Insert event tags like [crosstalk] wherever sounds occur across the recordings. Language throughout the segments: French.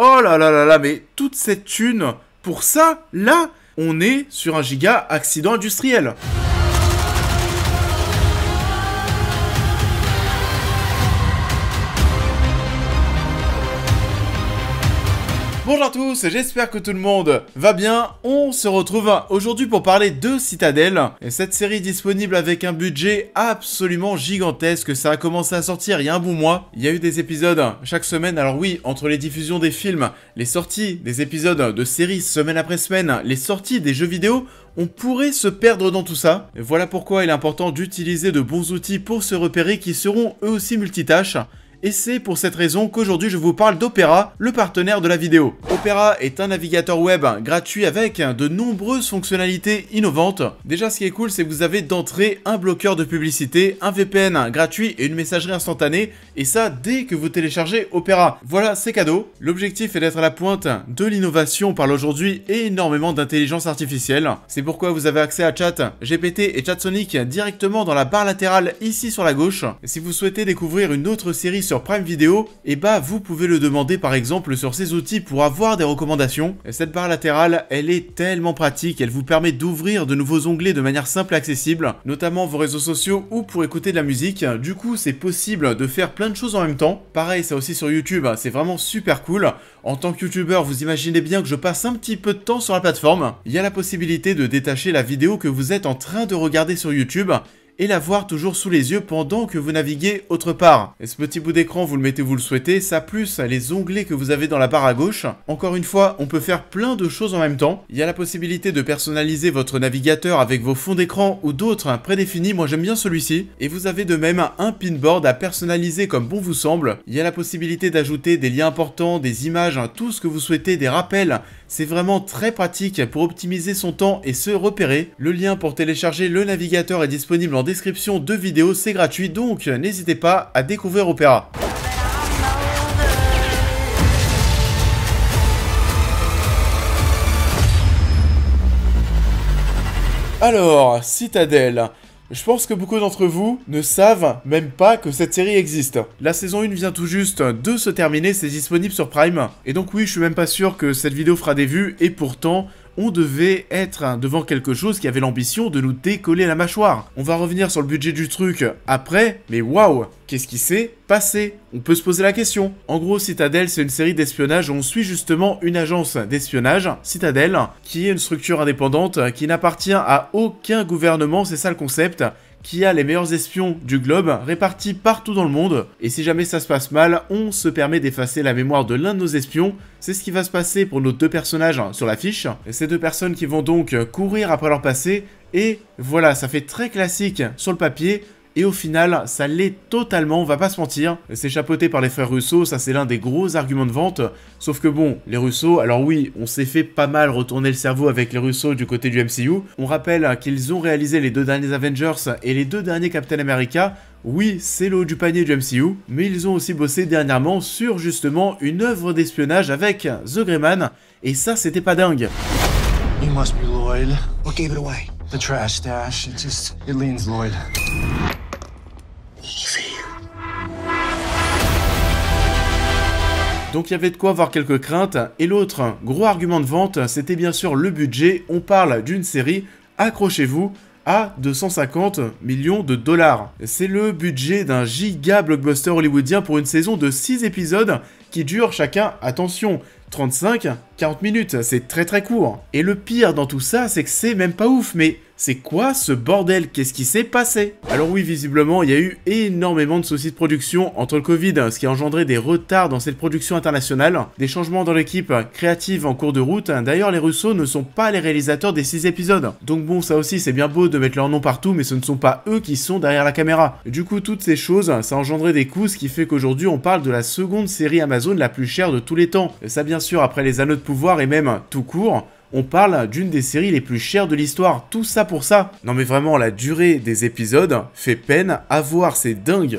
Oh là là là là, mais toute cette thune pour ça, là, on est sur un giga accident industriel. Bonjour à tous, j'espère que tout le monde va bien. On se retrouve aujourd'hui pour parler de Citadel. Et cette série disponible avec un budget absolument gigantesque. Ça a commencé à sortir il y a un bon mois. Il y a eu des épisodes chaque semaine. Alors oui, entre les diffusions des films, les sorties des épisodes de séries semaine après semaine, les sorties des jeux vidéo, on pourrait se perdre dans tout ça. Et voilà pourquoi il est important d'utiliser de bons outils pour se repérer qui seront eux aussi multitâches et c'est pour cette raison qu'aujourd'hui je vous parle d'Opera, le partenaire de la vidéo. Opera est un navigateur web gratuit avec de nombreuses fonctionnalités innovantes. Déjà ce qui est cool c'est que vous avez d'entrée un bloqueur de publicité, un VPN gratuit et une messagerie instantanée et ça dès que vous téléchargez Opera. Voilà c'est cadeau. L'objectif est d'être à la pointe de l'innovation par l'aujourd'hui et énormément d'intelligence artificielle. C'est pourquoi vous avez accès à Chat, GPT et chat Sonic directement dans la barre latérale ici sur la gauche. si vous souhaitez découvrir une autre série sur Prime Video, et eh bah ben, vous pouvez le demander par exemple sur ces outils pour avoir des recommandations. Cette barre latérale, elle est tellement pratique, elle vous permet d'ouvrir de nouveaux onglets de manière simple et accessible, notamment vos réseaux sociaux ou pour écouter de la musique. Du coup, c'est possible de faire plein de choses en même temps. Pareil, ça aussi sur YouTube, c'est vraiment super cool. En tant que YouTuber, vous imaginez bien que je passe un petit peu de temps sur la plateforme. Il y a la possibilité de détacher la vidéo que vous êtes en train de regarder sur YouTube et la voir toujours sous les yeux pendant que vous naviguez autre part. Et ce petit bout d'écran, vous le mettez vous le souhaitez, ça plus les onglets que vous avez dans la barre à gauche. Encore une fois, on peut faire plein de choses en même temps. Il y a la possibilité de personnaliser votre navigateur avec vos fonds d'écran ou d'autres prédéfinis, moi j'aime bien celui-ci. Et vous avez de même un pinboard à personnaliser comme bon vous semble. Il y a la possibilité d'ajouter des liens importants, des images, hein, tout ce que vous souhaitez, des rappels. C'est vraiment très pratique pour optimiser son temps et se repérer. Le lien pour télécharger le navigateur est disponible en description de vidéo, c'est gratuit, donc n'hésitez pas à découvrir Opéra. Alors, Citadelle. Je pense que beaucoup d'entre vous ne savent même pas que cette série existe. La saison 1 vient tout juste de se terminer, c'est disponible sur Prime. Et donc oui, je suis même pas sûr que cette vidéo fera des vues, et pourtant, on devait être devant quelque chose qui avait l'ambition de nous décoller la mâchoire. On va revenir sur le budget du truc après, mais waouh, qu'est-ce qui s'est passé On peut se poser la question. En gros, Citadel, c'est une série d'espionnage où on suit justement une agence d'espionnage, Citadel, qui est une structure indépendante euh, qui n'appartient à aucun gouvernement, c'est ça le concept, qui a les meilleurs espions du globe répartis partout dans le monde, et si jamais ça se passe mal, on se permet d'effacer la mémoire de l'un de nos espions, c'est ce qui va se passer pour nos deux personnages sur l'affiche, ces deux personnes qui vont donc courir après leur passé, et voilà, ça fait très classique sur le papier, et au final, ça l'est totalement, on va pas se mentir. C'est chapeauté par les frères Russo, ça c'est l'un des gros arguments de vente. Sauf que bon, les Russo, alors oui, on s'est fait pas mal retourner le cerveau avec les Russo du côté du MCU. On rappelle qu'ils ont réalisé les deux derniers Avengers et les deux derniers Captain America oui, c'est l'eau du panier du MCU, mais ils ont aussi bossé dernièrement sur justement une œuvre d'espionnage avec The Greyman. et ça c'était pas dingue. Donc il y avait de quoi avoir quelques craintes. Et l'autre gros argument de vente, c'était bien sûr le budget. On parle d'une série, accrochez-vous, à 250 millions de dollars. C'est le budget d'un giga blockbuster hollywoodien pour une saison de 6 épisodes qui durent chacun, attention, 35-40 minutes, c'est très très court. Et le pire dans tout ça, c'est que c'est même pas ouf, mais c'est quoi ce bordel Qu'est-ce qui s'est passé Alors oui, visiblement, il y a eu énormément de soucis de production entre le Covid, hein, ce qui a engendré des retards dans cette production internationale, des changements dans l'équipe créative en cours de route. Hein. D'ailleurs, les Russo ne sont pas les réalisateurs des 6 épisodes. Donc bon, ça aussi, c'est bien beau de mettre leur nom partout, mais ce ne sont pas eux qui sont derrière la caméra. Du coup, toutes ces choses, hein, ça a engendré des coûts, ce qui fait qu'aujourd'hui, on parle de la seconde série Amazon la plus chère de tous les temps. Ça, bien sûr, après les anneaux de pouvoir et même tout court on parle d'une des séries les plus chères de l'histoire, tout ça pour ça. Non mais vraiment, la durée des épisodes fait peine à voir, c'est dingue.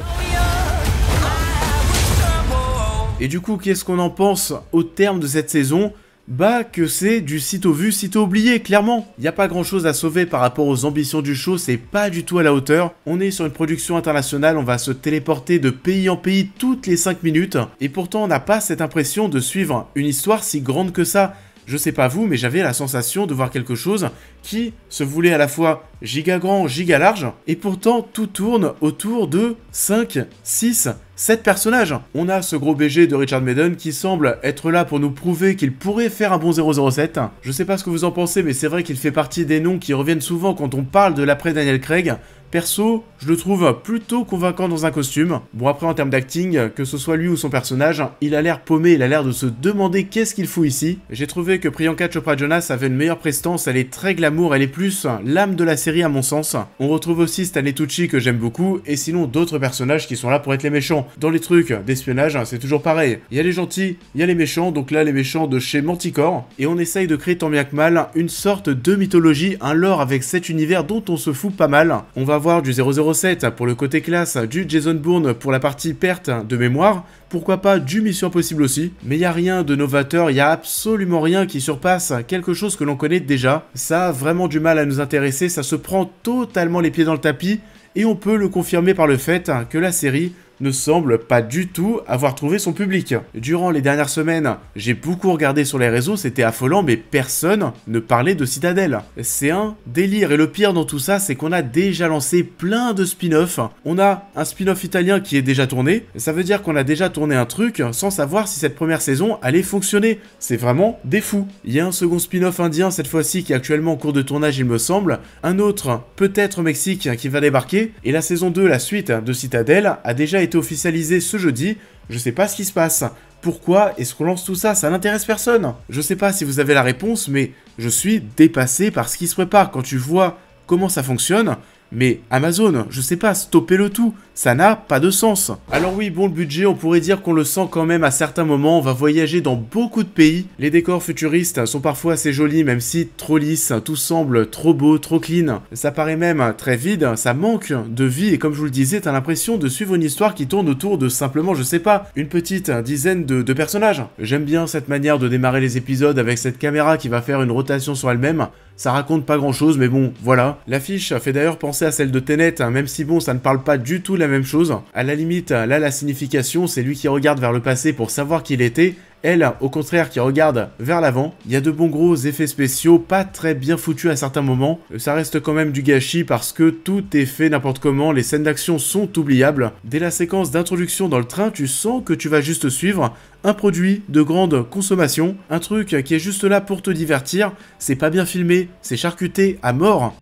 Et du coup, qu'est-ce qu'on en pense au terme de cette saison bah que c'est du sitôt vu, sitôt oublié, clairement. Il n'y a pas grand chose à sauver par rapport aux ambitions du show, c'est pas du tout à la hauteur. On est sur une production internationale, on va se téléporter de pays en pays toutes les 5 minutes, et pourtant on n'a pas cette impression de suivre une histoire si grande que ça je sais pas vous, mais j'avais la sensation de voir quelque chose qui se voulait à la fois giga grand, giga large, et pourtant tout tourne autour de 5, 6, 7 personnages. On a ce gros BG de Richard Madden qui semble être là pour nous prouver qu'il pourrait faire un bon 007. Je sais pas ce que vous en pensez, mais c'est vrai qu'il fait partie des noms qui reviennent souvent quand on parle de l'après Daniel Craig. Perso, je le trouve plutôt convaincant dans un costume. Bon après en termes d'acting, que ce soit lui ou son personnage, il a l'air paumé, il a l'air de se demander qu'est-ce qu'il fout ici. J'ai trouvé que Priyanka Chopra Jonas avait une meilleure prestance, elle est très glamour, elle est plus l'âme de la série à mon sens. On retrouve aussi Stanley Tucci que j'aime beaucoup, et sinon d'autres personnages qui sont là pour être les méchants dans les trucs d'espionnage, hein, c'est toujours pareil. Il y a les gentils, il y a les méchants, donc là les méchants de chez Manticore, et on essaye de créer tant bien que mal une sorte de mythologie, un lore avec cet univers dont on se fout pas mal. On va voir du 007 pour le côté classe, du Jason Bourne pour la partie perte de mémoire, pourquoi pas du Mission Impossible aussi, mais il n'y a rien de novateur, il n'y a absolument rien qui surpasse quelque chose que l'on connaît déjà. Ça a vraiment du mal à nous intéresser, ça se prend totalement les pieds dans le tapis, et on peut le confirmer par le fait que la série ne semble pas du tout avoir trouvé son public. Durant les dernières semaines, j'ai beaucoup regardé sur les réseaux, c'était affolant, mais personne ne parlait de Citadel. C'est un délire, et le pire dans tout ça, c'est qu'on a déjà lancé plein de spin-offs. On a un spin-off italien qui est déjà tourné, ça veut dire qu'on a déjà tourné un truc sans savoir si cette première saison allait fonctionner. C'est vraiment des fous. Il y a un second spin-off indien cette fois-ci qui est actuellement en cours de tournage, il me semble. Un autre, peut-être au Mexique, qui va débarquer. Et la saison 2, la suite de Citadel, a déjà été officialisé ce jeudi, je sais pas ce qui se passe. Pourquoi est-ce qu'on lance tout ça Ça n'intéresse personne. Je sais pas si vous avez la réponse, mais je suis dépassé par ce qui se prépare. Quand tu vois comment ça fonctionne, mais Amazon, je sais pas, stopper le tout, ça n'a pas de sens. Alors oui, bon le budget, on pourrait dire qu'on le sent quand même à certains moments, on va voyager dans beaucoup de pays. Les décors futuristes sont parfois assez jolis, même si trop lisses, tout semble trop beau, trop clean. Ça paraît même très vide, ça manque de vie, et comme je vous le disais, t'as l'impression de suivre une histoire qui tourne autour de simplement, je sais pas, une petite dizaine de, de personnages. J'aime bien cette manière de démarrer les épisodes avec cette caméra qui va faire une rotation sur elle-même ça raconte pas grand chose, mais bon, voilà. L'affiche fait d'ailleurs penser à celle de Tenet, hein, même si bon, ça ne parle pas du tout la même chose. À la limite, là, la signification, c'est lui qui regarde vers le passé pour savoir qui il était, elle, au contraire, qui regarde vers l'avant. Il y a de bons gros effets spéciaux, pas très bien foutus à certains moments. Euh, ça reste quand même du gâchis parce que tout est fait n'importe comment, les scènes d'action sont oubliables. Dès la séquence d'introduction dans le train, tu sens que tu vas juste suivre un produit de grande consommation, un truc qui est juste là pour te divertir. C'est pas bien filmé, c'est charcuté à mort.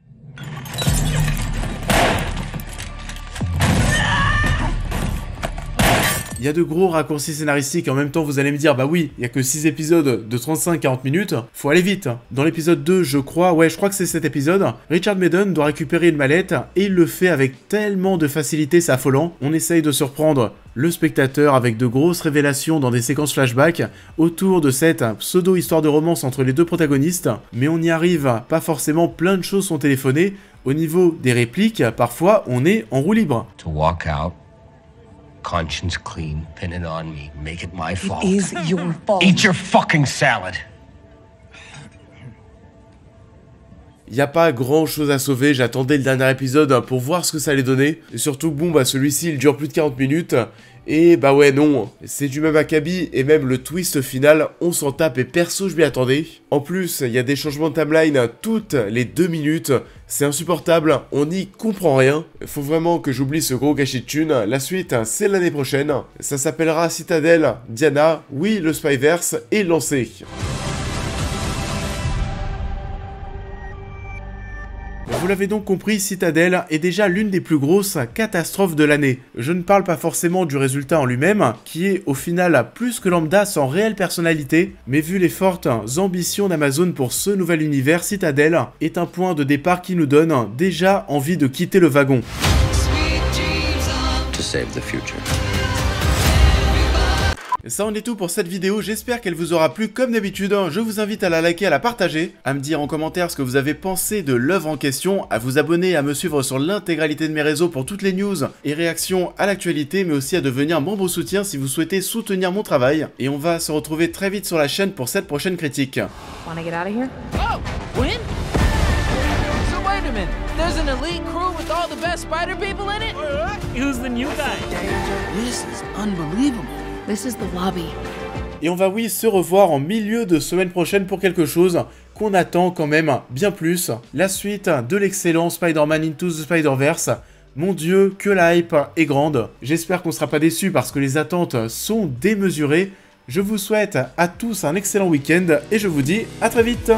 il y a de gros raccourcis scénaristiques. En même temps, vous allez me dire, bah oui, il y a que 6 épisodes de 35-40 minutes, faut aller vite. Dans l'épisode 2, je crois, ouais, je crois que c'est cet épisode, Richard Madden doit récupérer une mallette et il le fait avec tellement de facilité, c'est affolant. On essaye de surprendre le spectateur avec de grosses révélations dans des séquences flashback autour de cette pseudo-histoire de romance entre les deux protagonistes, mais on n'y arrive pas forcément, plein de choses sont téléphonées. Au niveau des répliques, parfois on est en roue libre. To walk out. conscience clean, pin it on me, make it my fault. It is your [laughs] fault. Eat your fucking salad. il a pas grand chose à sauver, j'attendais le dernier épisode hein, pour voir ce que ça allait donner. Et surtout bon bah celui-ci il dure plus de 40 minutes. Et bah ouais non, c'est du même acabit et même le twist final, on s'en tape et perso je m'y attendais. En plus, il y a des changements de timeline hein, toutes les deux minutes, c'est insupportable, on n'y comprend rien. Faut vraiment que j'oublie ce gros gâchis de thunes, la suite hein, c'est l'année prochaine. Ça s'appellera Citadel, Diana, oui le Spyverse est lancé. Vous l'avez donc compris, Citadel est déjà l'une des plus grosses catastrophes de l'année. Je ne parle pas forcément du résultat en lui-même, qui est au final plus que lambda sans réelle personnalité, mais vu les fortes ambitions d'Amazon pour ce nouvel univers, Citadel est un point de départ qui nous donne déjà envie de quitter le wagon. Ça en est tout pour cette vidéo, j'espère qu'elle vous aura plu comme d'habitude. Hein. Je vous invite à la liker, à la partager, à me dire en commentaire ce que vous avez pensé de l'œuvre en question, à vous abonner, à me suivre sur l'intégralité de mes réseaux pour toutes les news et réactions à l'actualité, mais aussi à devenir mon beau soutien si vous souhaitez soutenir mon travail. Et on va se retrouver très vite sur la chaîne pour cette prochaine critique. This Et on va oui se revoir en milieu de semaine prochaine pour quelque chose qu'on attend quand même bien plus. La suite de l'excellent Spider-Man Into the Spider-Verse. Mon dieu, que la hype est grande. J'espère qu'on ne sera pas déçu parce que les attentes sont démesurées. Je vous souhaite à tous un excellent week-end et je vous dis à très vite.